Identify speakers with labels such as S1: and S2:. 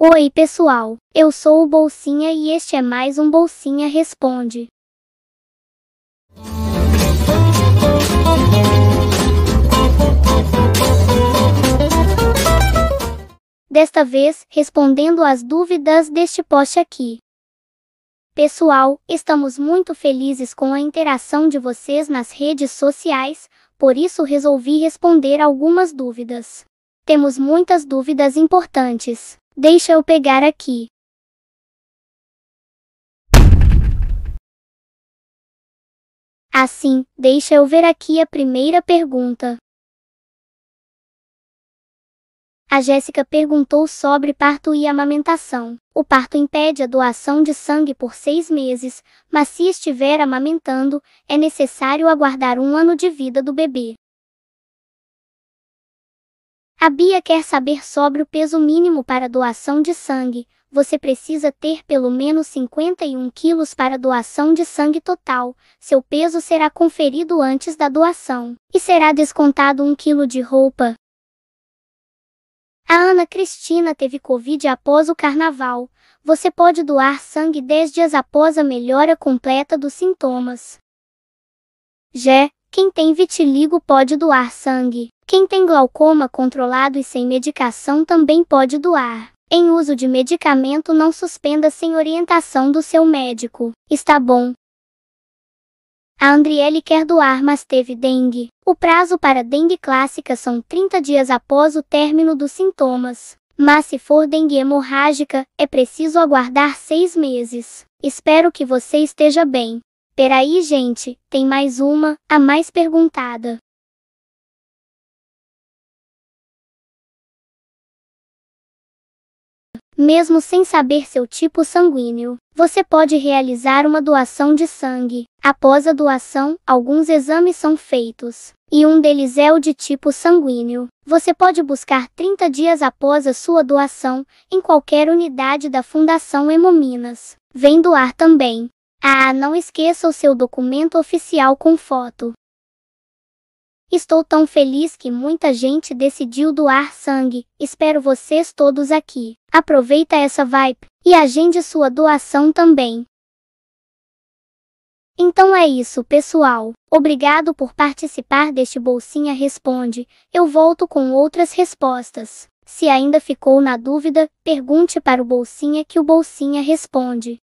S1: Oi, pessoal. Eu sou o Bolsinha e este é mais um Bolsinha Responde. Desta vez, respondendo às dúvidas deste post aqui. Pessoal, estamos muito felizes com a interação de vocês nas redes sociais, por isso resolvi responder algumas dúvidas. Temos muitas dúvidas importantes.
S2: Deixa eu pegar aqui. Assim, deixa eu ver aqui a primeira pergunta. A Jéssica perguntou sobre
S1: parto e amamentação. O parto impede a doação de sangue por seis meses, mas se estiver amamentando, é necessário aguardar um ano de vida do bebê. A Bia quer saber sobre o peso mínimo para doação de sangue. Você precisa ter pelo menos 51 quilos para doação de sangue total. Seu peso será conferido antes da doação e será descontado 1 quilo de roupa. A Ana Cristina teve Covid após o carnaval. Você pode doar sangue 10 dias após a melhora completa dos sintomas. Jé, quem tem vitiligo pode doar sangue. Quem tem glaucoma controlado e sem medicação também pode doar. Em uso de medicamento, não suspenda sem orientação do seu médico. Está bom. A Andriele quer doar, mas teve dengue. O prazo para dengue clássica são 30 dias após o término dos sintomas. Mas se for dengue hemorrágica, é preciso aguardar seis meses. Espero que você esteja
S2: bem. Peraí, gente, tem mais uma, a mais perguntada. Mesmo sem saber seu tipo sanguíneo, você pode realizar uma
S1: doação de sangue. Após a doação, alguns exames são feitos, e um deles é o de tipo sanguíneo. Você pode buscar 30 dias após a sua doação em qualquer unidade da Fundação Hemominas. Vem doar também. Ah, não esqueça o seu documento oficial com foto. Estou tão feliz que muita gente decidiu doar sangue. Espero vocês todos aqui. Aproveita essa vibe e agende sua doação também. Então é isso, pessoal. Obrigado por participar deste Bolsinha Responde. Eu volto com outras respostas. Se ainda ficou na dúvida, pergunte para o Bolsinha que o Bolsinha responde.